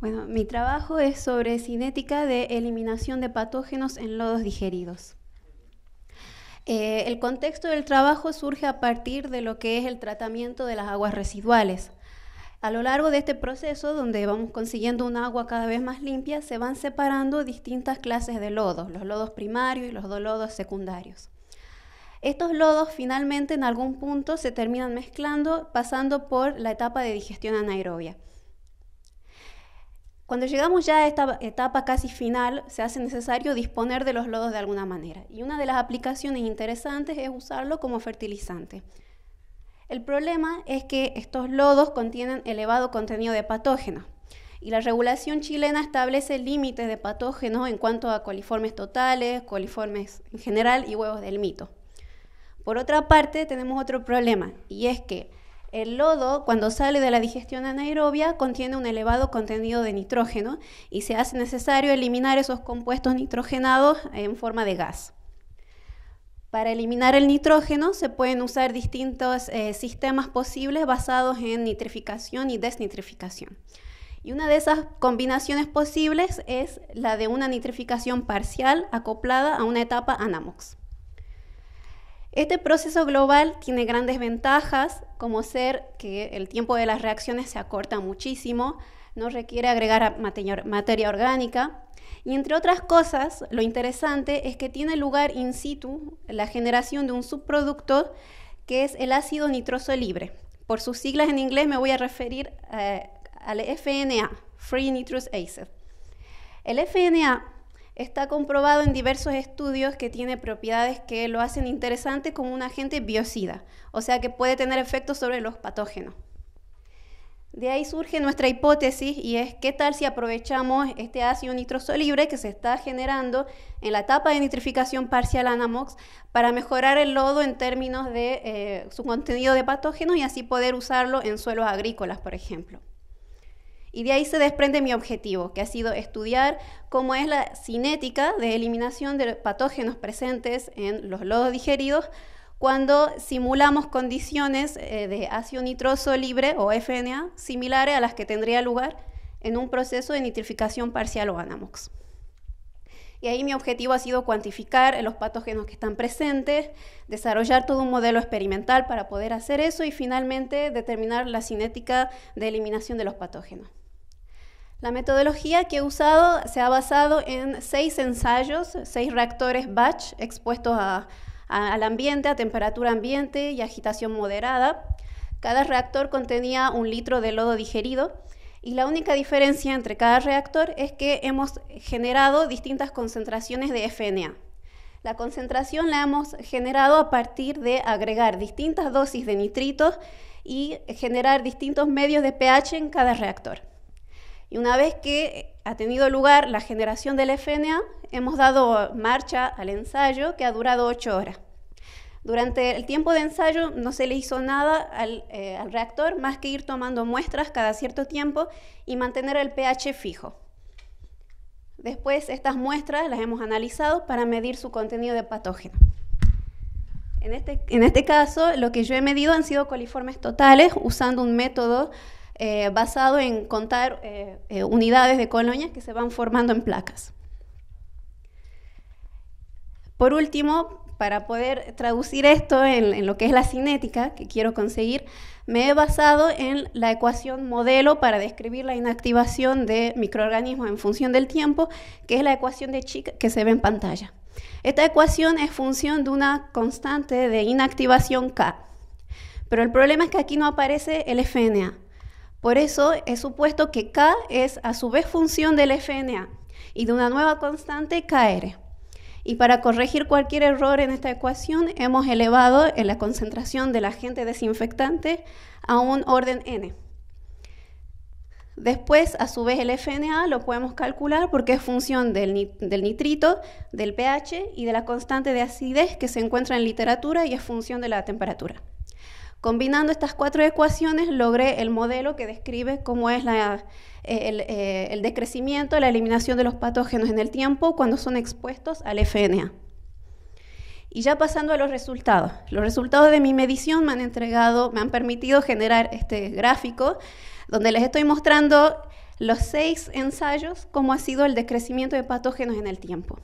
Bueno, mi trabajo es sobre cinética de eliminación de patógenos en lodos digeridos. Eh, el contexto del trabajo surge a partir de lo que es el tratamiento de las aguas residuales. A lo largo de este proceso, donde vamos consiguiendo un agua cada vez más limpia, se van separando distintas clases de lodos, los lodos primarios y los lodos secundarios. Estos lodos finalmente en algún punto se terminan mezclando pasando por la etapa de digestión anaerobia. Cuando llegamos ya a esta etapa casi final, se hace necesario disponer de los lodos de alguna manera. Y una de las aplicaciones interesantes es usarlo como fertilizante. El problema es que estos lodos contienen elevado contenido de patógenos. Y la regulación chilena establece límites de patógenos en cuanto a coliformes totales, coliformes en general y huevos del mito. Por otra parte, tenemos otro problema, y es que el lodo, cuando sale de la digestión anaerobia, contiene un elevado contenido de nitrógeno y se hace necesario eliminar esos compuestos nitrogenados en forma de gas. Para eliminar el nitrógeno se pueden usar distintos eh, sistemas posibles basados en nitrificación y desnitrificación. Y una de esas combinaciones posibles es la de una nitrificación parcial acoplada a una etapa anamox. Este proceso global tiene grandes ventajas, como ser que el tiempo de las reacciones se acorta muchísimo, no requiere agregar materia orgánica, y entre otras cosas, lo interesante es que tiene lugar in situ la generación de un subproducto que es el ácido nitroso libre. Por sus siglas en inglés me voy a referir eh, al FNA, Free Nitrous Acid. El FNA Está comprobado en diversos estudios que tiene propiedades que lo hacen interesante como un agente biocida, o sea que puede tener efectos sobre los patógenos. De ahí surge nuestra hipótesis y es qué tal si aprovechamos este ácido nitroso libre que se está generando en la etapa de nitrificación parcial Anamox para mejorar el lodo en términos de eh, su contenido de patógenos y así poder usarlo en suelos agrícolas, por ejemplo. Y de ahí se desprende mi objetivo, que ha sido estudiar cómo es la cinética de eliminación de patógenos presentes en los lodos digeridos cuando simulamos condiciones eh, de ácido nitroso libre o FNA similares a las que tendría lugar en un proceso de nitrificación parcial o anamox. Y ahí mi objetivo ha sido cuantificar los patógenos que están presentes, desarrollar todo un modelo experimental para poder hacer eso y finalmente determinar la cinética de eliminación de los patógenos. La metodología que he usado se ha basado en seis ensayos, seis reactores batch expuestos al ambiente, a temperatura ambiente y agitación moderada. Cada reactor contenía un litro de lodo digerido y la única diferencia entre cada reactor es que hemos generado distintas concentraciones de FNA. La concentración la hemos generado a partir de agregar distintas dosis de nitritos y generar distintos medios de pH en cada reactor. Y una vez que ha tenido lugar la generación del FNA, hemos dado marcha al ensayo que ha durado ocho horas. Durante el tiempo de ensayo no se le hizo nada al, eh, al reactor más que ir tomando muestras cada cierto tiempo y mantener el pH fijo. Después estas muestras las hemos analizado para medir su contenido de patógeno. En este, en este caso, lo que yo he medido han sido coliformes totales usando un método eh, basado en contar eh, eh, unidades de colonias que se van formando en placas. Por último, para poder traducir esto en, lo que es la cinética que quiero conseguir, me he basado en la ecuación modelo para describir la inactivación de microorganismos en función del tiempo, que es la ecuación de Chick que se ve en pantalla. Esta ecuación es función de una constante de inactivación K. Pero el problema es que aquí no aparece el FNA. Por eso he supuesto que K es a su vez función del FNA y de una nueva constante KR. Y para corregir cualquier error en esta ecuación hemos elevado en la concentración del agente desinfectante a un orden n. Después, a su vez, el FNA lo podemos calcular porque es función del, del nitrito, del pH y de la constante de acidez que se encuentra en literatura y es función de la temperatura. Combinando estas cuatro ecuaciones logré el modelo que describe cómo es eh, eh, el, decrecimiento, la eliminación de los patógenos en el tiempo cuando son expuestos al FNA. Y ya pasando a los resultados. Los resultados de mi medición me han entregado, me han permitido generar este gráfico donde les estoy mostrando los seis ensayos, cómo ha sido el decrecimiento de patógenos en el tiempo.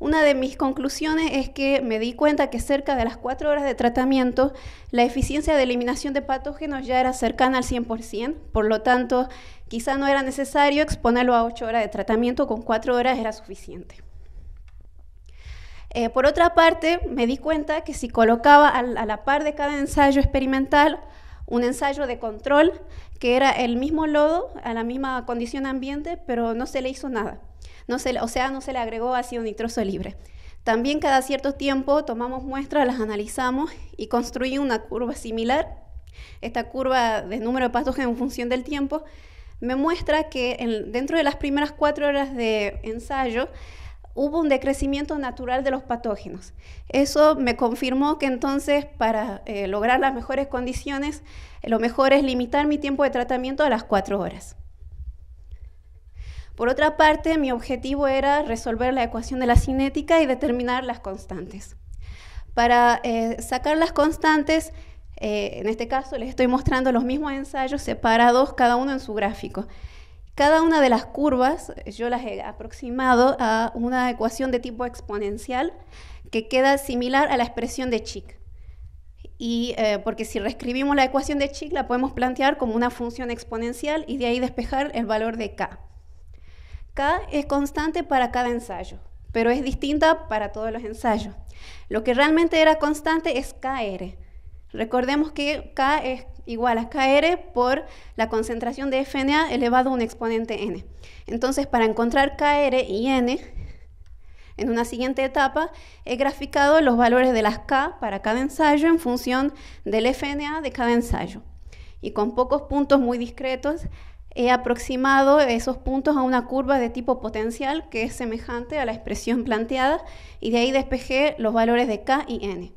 Una de mis conclusiones es que me di cuenta que cerca de las cuatro horas de tratamiento, la eficiencia de eliminación de patógenos ya era cercana al 100%, por lo tanto, quizá no era necesario exponerlo a ocho horas de tratamiento, con cuatro horas era suficiente. Eh, por otra parte, me di cuenta que si colocaba a la par de cada ensayo experimental un ensayo de control que era el mismo lodo, a la misma condición ambiente, pero no se le hizo nada. No se, o sea, no se le agregó ácido nitroso libre. También cada cierto tiempo tomamos muestras, las analizamos y construí una curva similar. Esta curva de número de patógenos en función del tiempo me muestra que dentro de las primeras cuatro horas de ensayo hubo un decrecimiento natural de los patógenos. Eso me confirmó que entonces para eh, lograr las mejores condiciones, lo mejor es limitar mi tiempo de tratamiento a las cuatro horas. Por otra parte, mi objetivo era resolver la ecuación de la cinética y determinar las constantes. Para eh, sacar las constantes, eh, en este caso les estoy mostrando los mismos ensayos separados, cada uno en su gráfico. Cada una de las curvas eh, yo las he aproximado a una ecuación de tipo exponencial que queda similar a la expresión de Chick. Y eh, porque si reescribimos la ecuación de Chick la podemos plantear como una función exponencial y de ahí despejar el valor de k. K es constante para cada ensayo, pero es distinta para todos los ensayos. Lo que realmente era constante es kr, Recordemos que K es igual a KR por la concentración de FNA elevado a un exponente N. Entonces, para encontrar KR y N, en una siguiente etapa he graficado los valores de las K para cada ensayo en función del FNA de cada ensayo. Y con pocos puntos muy discretos he aproximado esos puntos a una curva de tipo potencial que es semejante a la expresión planteada y de ahí despejé los valores de K y N.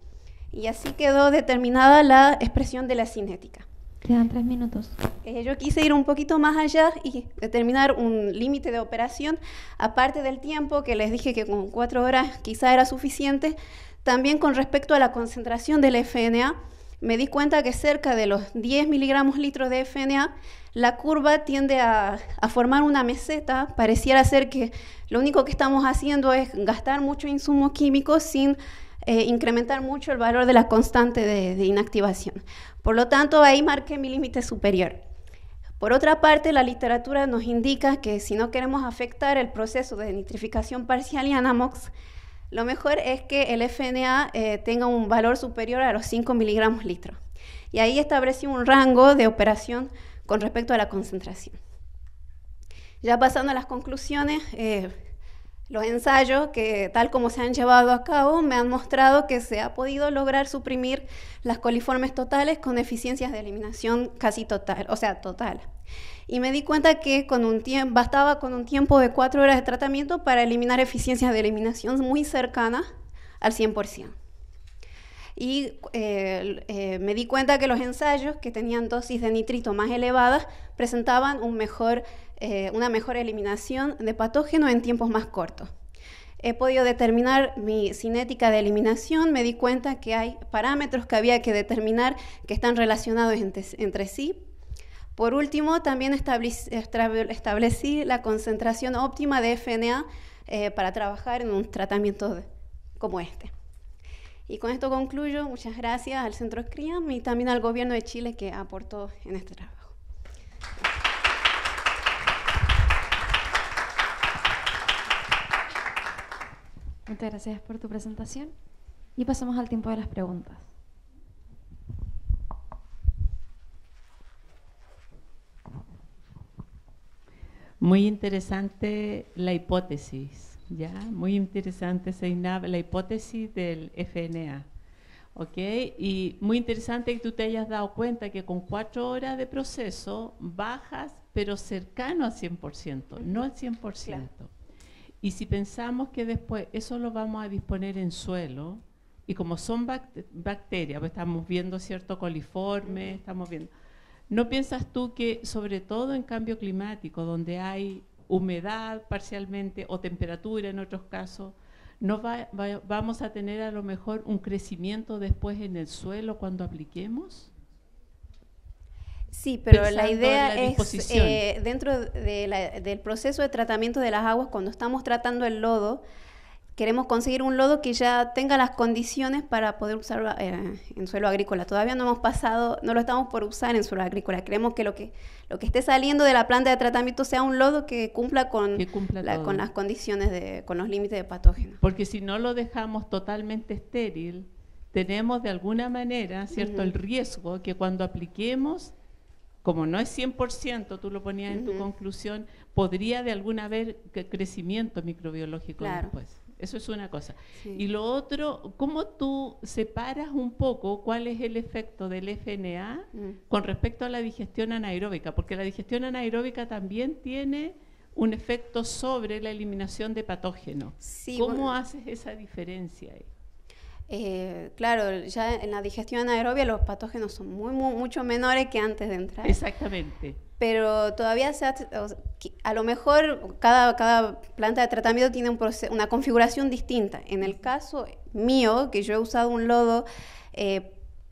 Y así quedó determinada la expresión de la cinética. Quedan tres minutos. Eh, yo quise ir un poquito más allá y determinar un límite de operación, aparte del tiempo que les dije que con cuatro horas quizá era suficiente. También con respecto a la concentración del FNA, me di cuenta que cerca de los 10 miligramos litros de FNA, la curva tiende a, a formar una meseta. Pareciera ser que lo único que estamos haciendo es gastar mucho insumo químico sin eh, incrementar mucho el valor de la constante de, inactivación. Por lo tanto, ahí marqué mi límite superior. Por otra parte, la literatura nos indica que si no queremos afectar el proceso de nitrificación parcial y anamox, lo mejor es que el FNA eh, tenga un valor superior a los 5 miligramos litro. Y ahí establecí un rango de operación con respecto a la concentración. Ya pasando a las conclusiones, eh, los ensayos que, tal como se han llevado a cabo, me han mostrado que se ha podido lograr suprimir las coliformes totales con eficiencias de eliminación casi total, o sea, total. Y me di cuenta que bastaba con un tiempo de cuatro horas de tratamiento para eliminar eficiencias de eliminación muy cercanas al 100% y eh, eh, me di cuenta que los ensayos que tenían dosis de nitrito más elevadas presentaban eh, una mejor eliminación de patógeno en tiempos más cortos. He podido determinar mi cinética de eliminación, me di cuenta que hay parámetros que había que determinar que están relacionados entre, sí. Por último, también establecí la concentración óptima de FNA para trabajar en un tratamiento como este. Y con esto concluyo. Muchas gracias al Centro Scriam y también al Gobierno de Chile que aportó en este trabajo. Muchas gracias por tu presentación. Y pasamos al tiempo de las preguntas. Muy interesante la hipótesis ya, muy interesante, la hipótesis del FNA. ¿Ok? Y muy interesante que tú te hayas dado cuenta que con cuatro horas de proceso bajas, pero cercano al 100%, no al 100%. Y si pensamos que después eso lo vamos a disponer en suelo, y como son bacterias, pues estamos viendo cierto coliforme, estamos viendo. ¿No piensas tú que, sobre todo en cambio climático, donde hay humedad parcialmente o temperatura en otros casos, no va, vamos a tener a lo mejor un crecimiento después en el suelo cuando apliquemos. Sí, pero la idea es, eh, dentro del proceso de tratamiento de las aguas, cuando estamos tratando el lodo, queremos conseguir un lodo que ya tenga las condiciones para poder usarlo eh, en suelo agrícola. Todavía no hemos pasado, no lo estamos por usar en suelo agrícola. Queremos que lo que, lo que esté saliendo de la planta de tratamiento sea un lodo que cumpla con, con las condiciones, de, con los límites de patógenos. Porque si no lo dejamos totalmente estéril, tenemos de alguna manera, ¿cierto?, el riesgo que cuando apliquemos como no es 100%, tú lo ponías en tu conclusión, podría de alguna vez crecimiento microbiológico después. Eso es una cosa. Y lo otro, ¿cómo tú separas un poco cuál es el efecto del FNA mm. con respecto a la digestión anaeróbica? Porque la digestión anaeróbica también tiene un efecto sobre la eliminación de patógenos. ¿Cómo haces esa diferencia ahí? Eh, claro, ya en la digestión anaeróbica los patógenos son mucho menores que antes de entrar. Exactamente pero todavía se a lo mejor cada, planta de tratamiento tiene una configuración distinta. En el caso mío, que yo he usado un lodo eh,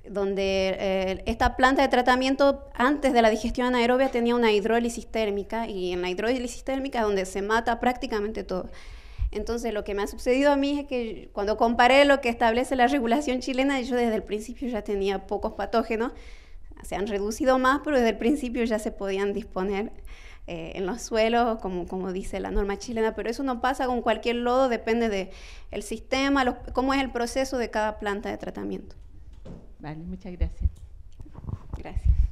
donde eh, esta planta de tratamiento antes de la digestión anaerobia tenía una hidrólisis térmica y en la hidrólisis térmica es donde se mata prácticamente todo. Entonces lo que me ha sucedido a mí es que cuando comparé lo que establece la regulación chilena, yo desde el principio ya tenía pocos patógenos se han reducido más, pero desde el principio ya se podían disponer eh, en los suelos, como, como dice la norma chilena, pero eso no pasa con cualquier lodo, depende del el sistema, cómo es el proceso de cada planta de tratamiento. Vale, muchas gracias. Gracias.